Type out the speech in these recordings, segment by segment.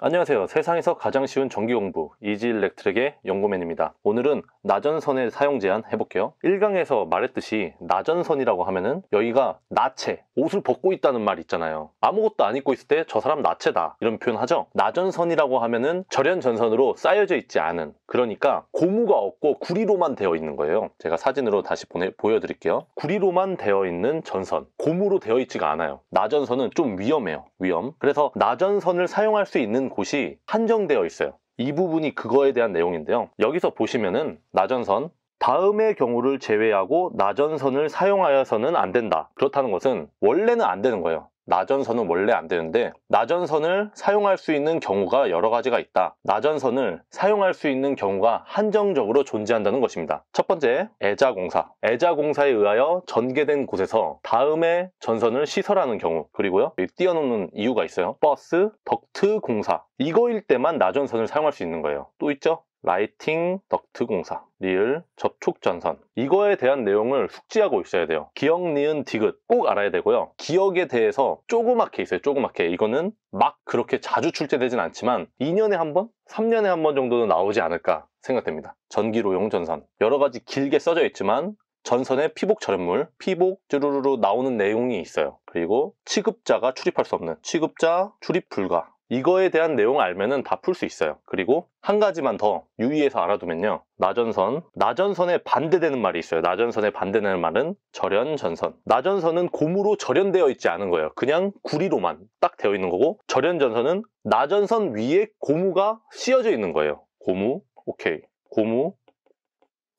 안녕하세요 세상에서 가장 쉬운 전기 공부 이지 일렉트릭의 연구맨입니다 오늘은 나전선의 사용 제한 해볼게요 1강에서 말했듯이 나전선이라고 하면은 여기가 나체 옷을 벗고 있다는 말 있잖아요 아무것도 안 입고 있을 때 저 사람 나체다 이런 표현 하죠 나전선이라고 하면은 절연전선으로 쌓여져 있지 않은 그러니까 고무가 없고 구리로만 되어 있는 거예요 제가 사진으로 다시 보내, 보여드릴게요 구리로만 되어 있는 전선 고무로 되어 있지가 않아요 나전선은 좀 위험해요 위험 그래서 나전선을 사용할 수 있는 곳이 한정되어 있어요. 이 부분이 그거에 대한 내용인데요. 여기서 보시면은 나전선, 다음의 경우를 제외하고 나전선을 사용하여서는 안 된다. 그렇다는 것은 원래는 안 되는 거예요. 나전선은 원래 안 되는데 나전선을 사용할 수 있는 경우가 여러 가지가 있다. 나전선을 사용할 수 있는 경우가 한정적으로 존재한다는 것입니다. 첫 번째, 애자공사. 애자공사에 의하여 전개된 곳에서 다음에 전선을 시설하는 경우 그리고요. 띄어놓는 이유가 있어요. 버스, 덕트 공사. 이거일 때만 나전선을 사용할 수 있는 거예요. 또 있죠? 라이팅 덕트 공사, 리을, 접촉 전선 이거에 대한 내용을 숙지하고 있어야 돼요. 기억, 니은, 디귿 꼭 알아야 되고요. 기억에 대해서 조그맣게 있어요. 조그맣게 이거는 막 그렇게 자주 출제되진 않지만 2년에 한 번? 3년에 한 번 정도는 나오지 않을까 생각됩니다. 전기로용 전선 여러 가지 길게 써져 있지만 전선의 피복 절연물, 피복 쭈루루루 나오는 내용이 있어요. 그리고 취급자가 출입할 수 없는 취급자 출입 불가 이거에 대한 내용을 알면다 풀 수 있어요. 그리고 한 가지만 더 유의해서 알아두면요. 나전선, 나전선에 반대되는 말이 있어요. 나전선에 반대되는 말은 절연전선. 나전선은 고무로 절연되어 있지 않은 거예요. 그냥 구리로만 딱 되어 있는 거고 절연전선은 나전선 위에 고무가 씌어져 있는 거예요. 고무, 오케이. 고무,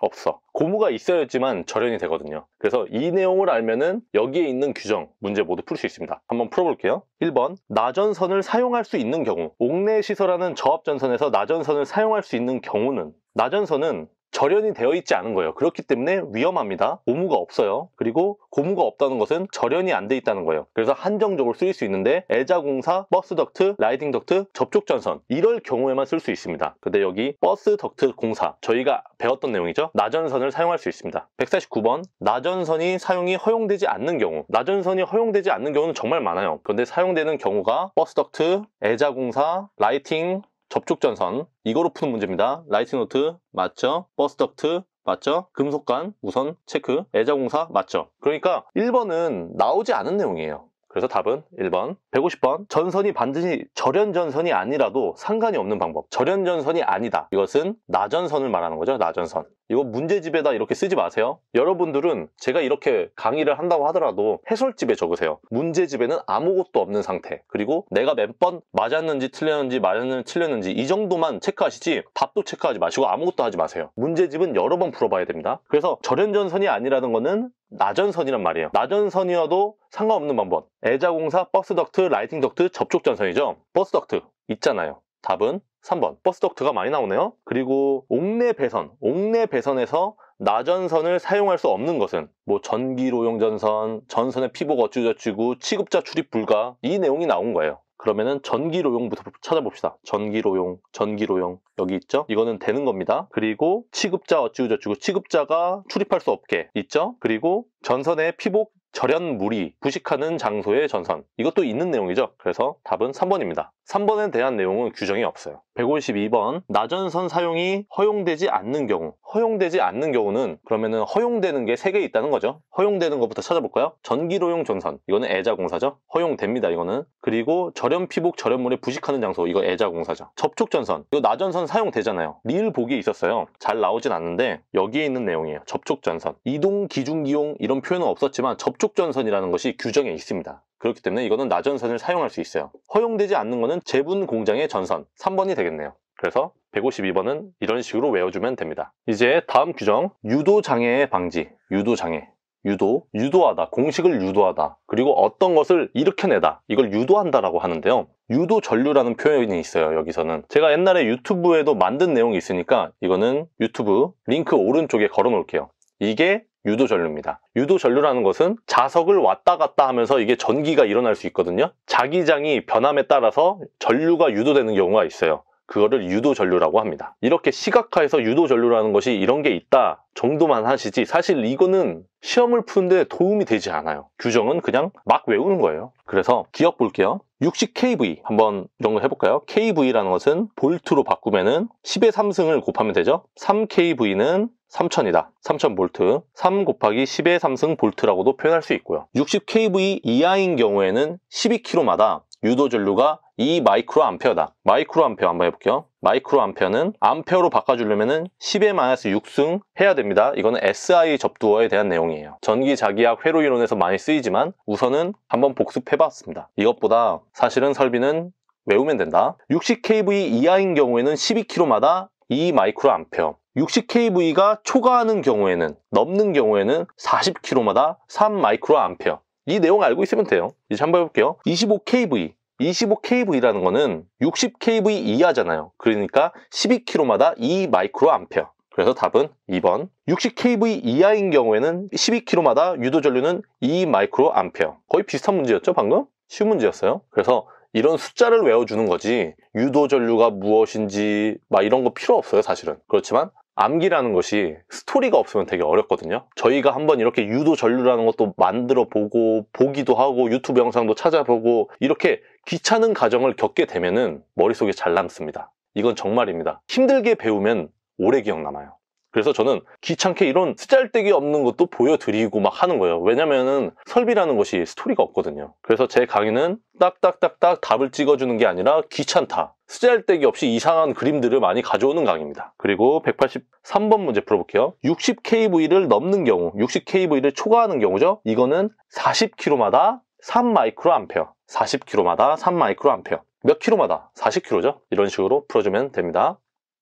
없어. 고무가 있어야지만 절연이 되거든요. 그래서 이 내용을 알면은 여기에 있는 규정 문제 모두 풀 수 있습니다. 한번 풀어볼게요. 1번 나전선을 사용할 수 있는 경우 옥내 시설하는 저압전선에서 나전선을 사용할 수 있는 경우는 나전선은 절연이 되어 있지 않은 거예요. 그렇기 때문에 위험합니다. 고무가 없어요. 그리고 고무가 없다는 것은 절연이 안 돼 있다는 거예요. 그래서 한정적으로 쓰일 수 있는데 애자공사, 버스 덕트, 라이딩 덕트, 접촉 전선 이럴 경우에만 쓸 수 있습니다. 근데 여기 버스 덕트 공사 저희가 배웠던 내용이죠. 나전선을 사용할 수 있습니다. 149번 나전선이 사용이 허용되지 않는 경우 나전선이 허용되지 않는 경우는 정말 많아요. 그런데 사용되는 경우가 버스 덕트, 애자공사, 라이팅, 접촉전선 이거로 푸는 문제입니다. 라이트노트 맞죠? 버스덕트 맞죠? 금속관 우선 체크 애자공사 맞죠? 그러니까 1번은 나오지 않은 내용이에요. 그래서 답은 1번 150번 전선이 반드시 절연전선이 아니라도 상관이 없는 방법 절연전선이 아니다 이것은 나전선을 말하는 거죠 나전선 이거 문제집에다 이렇게 쓰지 마세요 여러분들은 제가 이렇게 강의를 한다고 하더라도 해설집에 적으세요 문제집에는 아무것도 없는 상태 그리고 내가 몇 번 맞았는지 틀렸는지 맞았는지 틀렸는지 이 정도만 체크하시지 답도 체크하지 마시고 아무것도 하지 마세요 문제집은 여러 번 풀어봐야 됩니다 그래서 절연전선이 아니라는 거는 나전선이란 말이에요. 나전선이어도 상관없는 방법. 애자공사, 버스덕트, 라이팅덕트, 접촉전선이죠. 버스덕트 있잖아요. 답은 3번. 버스덕트가 많이 나오네요. 그리고 옥내 배선, 옥내 배선에서 나전선을 사용할 수 없는 것은 뭐 전기로용 전선, 전선의 피복 어쭈저쭈고 취급자 출입 불가 이 내용이 나온 거예요. 그러면은 전기로용부터 찾아봅시다. 전기로용, 전기로용 여기 있죠? 이거는 되는 겁니다. 그리고 취급자 어찌우저찌고 취급자가 출입할 수 없게 있죠? 그리고 전선의 피복 절연 물이 부식하는 장소의 전선. 이것도 있는 내용이죠. 그래서 답은 3번입니다. 3번에 대한 내용은 규정이 없어요. 152번 나전선 사용이 허용되지 않는 경우 허용되지 않는 경우는 그러면 허용되는 게 3개 있다는 거죠. 허용되는 것부터 찾아볼까요? 전기로용 전선 이거는 애자공사죠. 허용됩니다 이거는 그리고 저렴 피복 저렴물에 부식하는 장소 이거 애자공사죠. 접촉전선 이거 나전선 사용되잖아요. 리을 보기 있었어요. 잘 나오진 않는데 여기에 있는 내용이에요. 접촉전선 이동 기중 기용 이런 표현은 없었지만 접촉전선이라는 것이 규정에 있습니다. 그렇기 때문에 이거는 나전선을 사용할 수 있어요. 허용되지 않는 거는 제분 공장의 전선 3번이 되겠네요. 그래서 152번은 이런 식으로 외워주면 됩니다. 이제 다음 규정 유도장애의 방지, 유도장애 유도, 유도하다, 공식을 유도하다, 그리고 어떤 것을 일으켜내다, 이걸 유도한다라고 하는데요. 유도 전류라는 표현이 있어요, 여기서는. 제가 옛날에 유튜브에도 만든 내용이 있으니까 이거는 유튜브 링크 오른쪽에 걸어 놓을게요. 이게 유도 전류입니다. 유도 전류라는 것은 자석을 왔다 갔다 하면서 이게 전기가 일어날 수 있거든요. 자기장이 변함에 따라서 전류가 유도되는 경우가 있어요. 그거를 유도 전류라고 합니다. 이렇게 시각화해서 유도 전류라는 것이 이런 게 있다 정도만 하시지 사실 이거는 시험을 푸는데 도움이 되지 않아요. 규정은 그냥 막 외우는 거예요. 그래서 기억 볼게요. 60kV 한번 이런 거 해볼까요? KV라는 것은 볼트로 바꾸면 은 10의 3승을 곱하면 되죠. 3KV는 3000이다. 3000 볼트. 3 곱하기 10의 3승 볼트라고도 표현할 수 있고요. 60kV 이하인 경우에는 12km마다 유도 전류가 2 마이크로 암페어다. 마이크로 암페어 한번 해볼게요. 마이크로 암페어는 암페어로 바꿔주려면 1 0의 마이너스 6승 해야 됩니다. 이거는 SI 접두어에 대한 내용이에요. 전기 자기약 회로 이론에서 많이 쓰이지만 우선은 한번 복습해봤습니다. 이것보다 사실은 설비는 외우면 된다. 60kV 이하인 경우에는 12km마다 2마이크로암페어 60kV가 초과하는 경우에는 넘는 경우에는 40km마다 3마이크로암페어 이 내용 알고 있으면 돼요 이제 한번 해볼게요 25kV 25kV라는 거는 60kV 이하잖아요 그러니까 12km마다 2마이크로암페어 그래서 답은 2번 60kV 이하인 경우에는 12km마다 유도 전류는 2마이크로암페어 거의 비슷한 문제였죠 방금? 쉬운 문제였어요 그래서 이런 숫자를 외워주는 거지 유도 전류가 무엇인지 막 이런 거 필요 없어요 사실은 그렇지만 암기라는 것이 스토리가 없으면 되게 어렵거든요 저희가 한번 이렇게 유도 전류라는 것도 만들어 보고 보기도 하고 유튜브 영상도 찾아보고 이렇게 귀찮은 과정을 겪게 되면 은 머릿속에 잘 남습니다 이건 정말입니다 힘들게 배우면 오래 기억 남아요 그래서 저는 귀찮게 이런 쓰잘데기 없는 것도 보여드리고 막 하는 거예요 왜냐면은 설비라는 것이 스토리가 없거든요 그래서 제 강의는 딱딱딱딱 답을 찍어주는 게 아니라 귀찮다 쓰잘데기 없이 이상한 그림들을 많이 가져오는 강의입니다 그리고 183번 문제 풀어볼게요 60kV를 넘는 경우 60kV를 초과하는 경우죠 이거는 40km마다 3마이크로암페어 40km마다 3마이크로암페어 몇 k m 마다 40km죠 이런 식으로 풀어주면 됩니다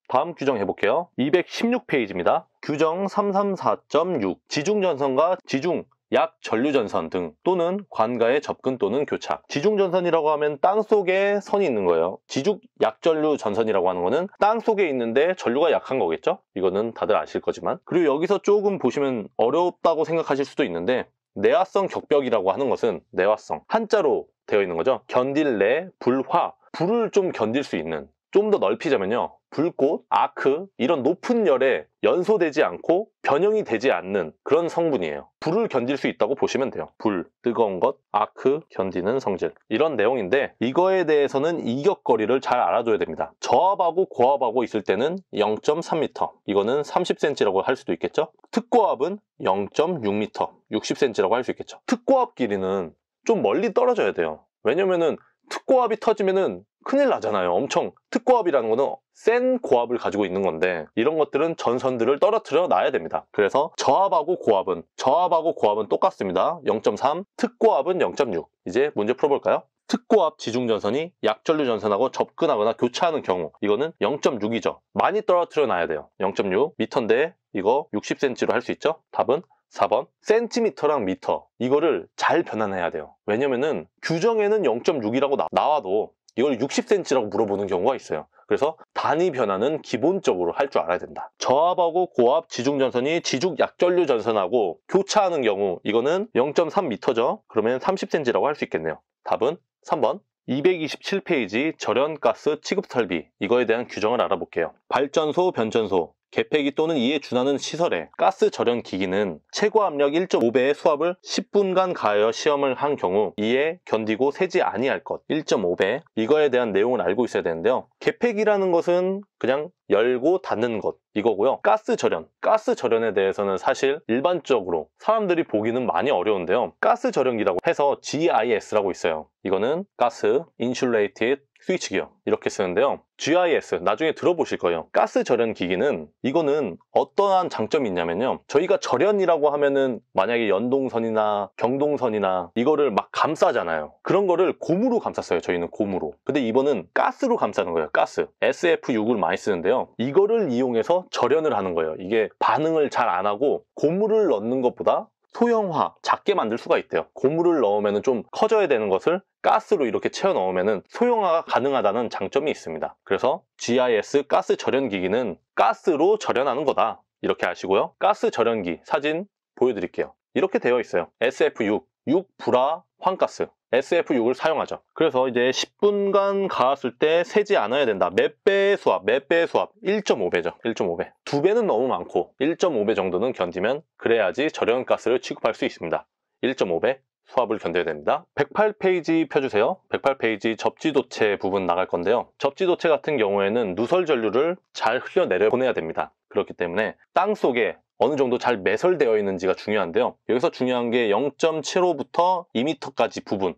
다음 규정 해볼게요. 216페이지입니다. 규정 334.6 지중전선과 지중 약 전류전선 등 또는 관가의 접근 또는 교착 지중전선이라고 하면 땅 속에 선이 있는 거예요 지중 약전류전선이라고 하는 거는 땅 속에 있는데 전류가 약한 거겠죠 이거는 다들 아실 거지만 그리고 여기서 조금 보시면 어렵다고 생각하실 수도 있는데 내화성 격벽이라고 하는 것은 내화성 한자로 되어 있는 거죠 견딜 내 불화 불을 좀 견딜 수 있는 좀 더 넓히자면요 불꽃, 아크 이런 높은 열에 연소되지 않고 변형이 되지 않는 그런 성분이에요. 불을 견딜 수 있다고 보시면 돼요. 불, 뜨거운 것, 아크, 견디는 성질 이런 내용인데 이거에 대해서는 이격거리를 잘 알아줘야 됩니다. 저압하고 고압하고 있을 때는 0.3m 이거는 30cm라고 할 수도 있겠죠. 특고압은 0.6m 60cm라고 할 수 있겠죠. 특고압 길이는 좀 멀리 떨어져야 돼요. 왜냐면은 특고압이 터지면은 큰일 나잖아요 엄청 특고압이라는 거는 센 고압을 가지고 있는 건데 이런 것들은 전선들을 떨어뜨려 놔야 됩니다 그래서 저압하고 고압은 저압하고 고압은 똑같습니다 0.3 특고압은 0.6 이제 문제 풀어볼까요? 특고압 지중전선이 약전류 전선하고 접근하거나 교차하는 경우 이거는 0.6이죠 많이 떨어뜨려 놔야 돼요 0.6 미터인데 이거 60cm로 할 수 있죠? 답은 4번 센티미터랑 미터 이거를 잘 변환해야 돼요 왜냐면은 규정에는 0.6이라고 나와도 이걸 60cm라고 물어보는 경우가 있어요 그래서 단위 변화는 기본적으로 할 줄 알아야 된다 저압하고 고압 지중 전선이 지중 약전류 전선하고 교차하는 경우 이거는 0.3m죠 그러면 30cm라고 할 수 있겠네요 답은 3번 227페이지 절연가스 취급설비 이거에 대한 규정을 알아볼게요 발전소, 변전소 개폐기 또는 이에 준하는 시설에 가스 절연 기기는 최고 압력 1.5배의 수압을 10분간 가하여 시험을 한 경우 이에 견디고 세지 아니할 것 1.5배 이거에 대한 내용을 알고 있어야 되는데요. 개폐기라는 것은 그냥 열고 닫는 것 이거고요. 가스 절연, 가스 절연에 대해서는 사실 일반적으로 사람들이 보기는 많이 어려운데요. 가스 절연기라고 해서 GIS라고 있어요. 이거는 가스 인슐레이티드 스위치 기어 이렇게 쓰는데요. GIS 나중에 들어보실 거예요. 가스 절연 기기는 이거는 어떠한 장점이 있냐면요. 저희가 절연이라고 하면은 만약에 연동선이나 경동선이나 이거를 막 감싸잖아요. 그런 거를 고무로 감쌌어요. 저희는 고무로. 근데 이번은 가스로 감싸는 거예요. 가스. SF6을 많이 쓰는데요. 이거를 이용해서 절연을 하는 거예요. 이게 반응을 잘 안 하고 고무를 넣는 것보다 소형화, 작게 만들 수가 있대요. 고무를 넣으면 좀 커져야 되는 것을 가스로 이렇게 채워 넣으면 소형화가 가능하다는 장점이 있습니다. 그래서 GIS 가스 절연기기는 가스로 절연하는 거다. 이렇게 아시고요. 가스 절연기 사진 보여드릴게요. 이렇게 되어 있어요. SF6, 6불화 황가스 SF6을 사용하죠. 그래서 이제 10분간 갈았을 때 세지 않아야 된다. 몇 배의 수압, 몇 배의 수압? 1.5배죠. 1.5배. 두배는 너무 많고 1.5배 정도는 견디면 그래야지 저렴가스를 한 취급할 수 있습니다. 1.5배 수압을 견뎌야 됩니다. 108페이지 펴주세요. 108페이지 접지도체 부분 나갈 건데요. 접지도체 같은 경우에는 누설 전류를 잘 흘려내려 보내야 됩니다. 그렇기 때문에 땅 속에 어느 정도 잘 매설되어 있는지가 중요한데요. 여기서 중요한 게 0.75부터 2m까지 부분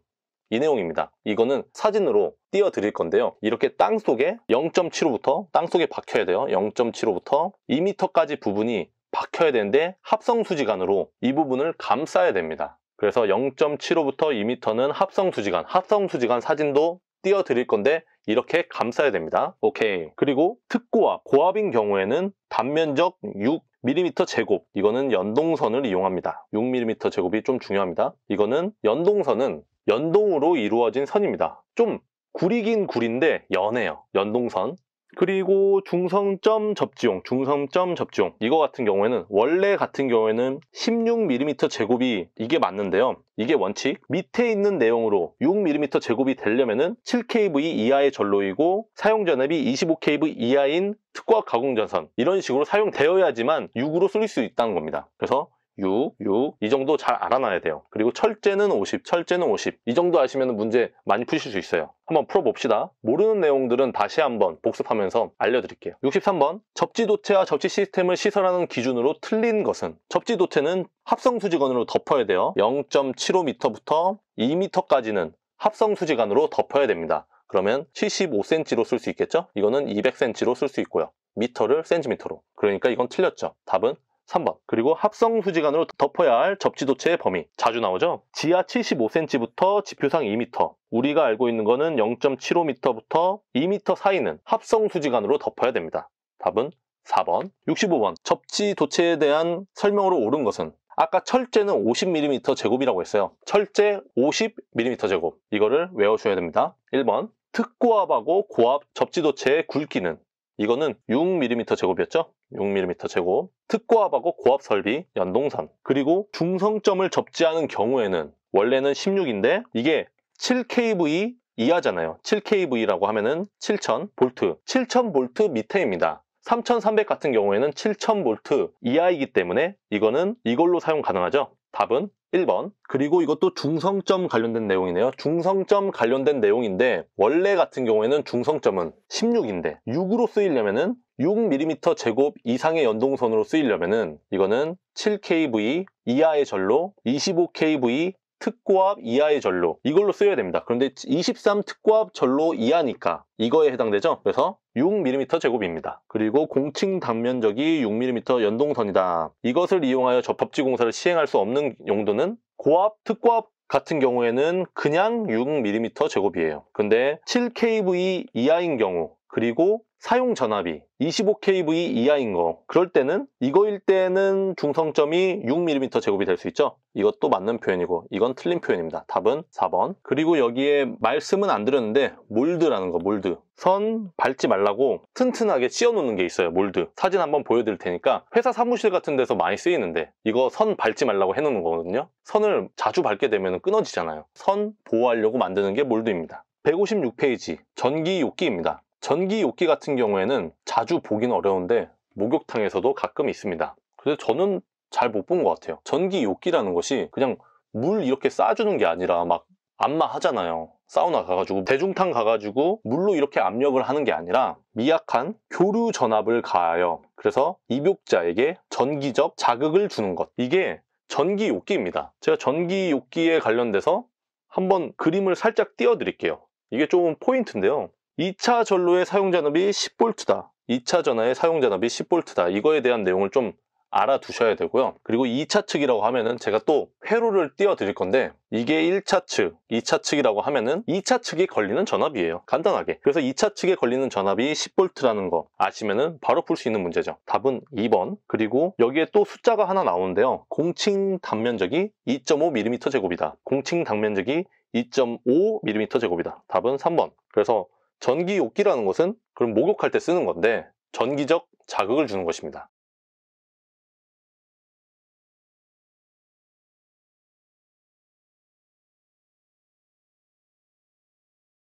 이 내용입니다. 이거는 사진으로 띄워드릴 건데요. 이렇게 땅속에 0.75부터 땅속에 박혀야 돼요. 0.75부터 2m까지 부분이 박혀야 되는데 합성수지간으로 이 부분을 감싸야 됩니다. 그래서 0.75부터 2m는 합성수지간, 합성수지간 사진도 띄워드릴 건데 이렇게 감싸야 됩니다. 오케이. 그리고 특고와 고압인 경우에는 단면적 6 밀리미터 제곱 이거는 연동선을 이용합니다 6mm 제곱이 좀 중요합니다 이거는 연동선은 연동으로 이루어진 선입니다 좀 구리긴 구린데 연해요 연동선 그리고 중성점 접지용, 중성점 접지용 이거 같은 경우에는 원래 같은 경우에는 16mm 제곱이 이게 맞는데요. 이게 원칙. 밑에 있는 내용으로 6mm 제곱이 되려면은 7kV 이하의 전로이고 사용 전압이 25kV 이하인 특과 가공전선 이런 식으로 사용되어야지만 6으로 쓸 수 있다는 겁니다. 그래서 6, 6이 정도 잘 알아놔야 돼요. 그리고 철제는 50, 철제는 50이 정도 아시면 문제 많이 푸실 수 있어요. 한번 풀어봅시다. 모르는 내용들은 다시 한번 복습하면서 알려드릴게요. 63번 접지도체와 접지 시스템을 시설하는 기준으로 틀린 것은 접지도체는 합성수직원으로 덮어야 돼요. 0.75m부터 2m까지는 합성수직안으로 덮어야 됩니다. 그러면 75cm로 쓸 수 있겠죠? 이거는 200cm로 쓸 수 있고요. 미터를 센티미터로. 그러니까 이건 틀렸죠. 답은 3번 그리고 합성 수지간으로 덮어야 할 접지도체의 범위 자주 나오죠 지하 75cm부터 지표상 2m 우리가 알고 있는 거는 0.75m부터 2m 사이는 합성 수지간으로 덮어야 됩니다 답은 4번 65번 접지도체에 대한 설명으로 옳은 것은 아까 철제는 50mm 제곱이라고 했어요 철제 50mm 제곱 이거를 외워주셔야 됩니다 1번 특고압하고 고압 접지도체의 굵기는 이거는 6mm 제곱이었죠? 6mm 제곱. 특고압하고 고압 설비, 연동선. 그리고 중성점을 접지 않은 경우에는 원래는 16인데 이게 7kV 이하잖아요. 7kV라고 하면은 7000V, 7000V 밑에입니다. 3300 같은 경우에는 7000V 이하이기 때문에 이거는 이걸로 사용 가능하죠. 답은 1번 그리고 이것도 중성점 관련된 내용이네요 중성점 관련된 내용인데 원래 같은 경우에는 중성점은 16인데 6으로 쓰이려면은 6mm 제곱 이상의 연동선으로 쓰이려면은 이거는 7kV 이하의 절로 25kV 특고압 이하의 전로 이걸로 쓰여야 됩니다. 그런데 23 특고압 전로 이하니까 이거에 해당되죠? 그래서 6mm 제곱입니다. 그리고 공칭 단면적이 6mm 연동선이다. 이것을 이용하여 접합지 공사를 시행할 수 없는 용도는 고압, 특고압 같은 경우에는 그냥 6mm 제곱이에요. 근데 7kV 이하인 경우 그리고 사용 전압이 25kV 이하인 거 그럴 때는 이거일 때는 중성점이 6mm 제곱이 될 수 있죠 이것도 맞는 표현이고 이건 틀린 표현입니다 답은 4번 그리고 여기에 말씀은 안 드렸는데 몰드라는 거 몰드 선 밟지 말라고 튼튼하게 씌워놓는 게 있어요 몰드 사진 한번 보여드릴 테니까 회사 사무실 같은 데서 많이 쓰이는데 이거 선 밟지 말라고 해놓는 거거든요 선을 자주 밟게 되면 끊어지잖아요 선 보호하려고 만드는 게 몰드입니다 156페이지 전기 욕기입니다 전기 욕기 같은 경우에는 자주 보긴 어려운데 목욕탕에서도 가끔 있습니다 근데 저는 잘 못 본 것 같아요 전기 욕기라는 것이 그냥 물 이렇게 싸주는 게 아니라 막 안마 하잖아요 사우나 가가지고 대중탕 가가지고 물로 이렇게 압력을 하는 게 아니라 미약한 교류 전압을 가하여 그래서 입욕자에게 전기적 자극을 주는 것 이게 전기 욕기입니다 제가 전기 욕기에 관련돼서 한번 그림을 살짝 띄워 드릴게요 이게 좀 포인트인데요 2차 전로의 사용 전압이 10V다. 2차 전화의 사용 전압이 10V다. 이거에 대한 내용을 좀 알아두셔야 되고요. 그리고 2차 측이라고 하면은 제가 또 회로를 띄워 드릴 건데 이게 1차 측, 2차 측이라고 하면은 2차 측이 걸리는 전압이에요. 간단하게. 그래서 2차 측에 걸리는 전압이 10V라는 거 아시면은 바로 풀 수 있는 문제죠. 답은 2번. 그리고 여기에 또 숫자가 하나 나오는데요. 공칭 단면적이 2.5mm 제곱이다. 공칭 단면적이 2.5mm 제곱이다. 답은 3번. 그래서 전기욕기라는 것은 그럼 목욕할 때 쓰는 건데 전기적 자극을 주는 것입니다.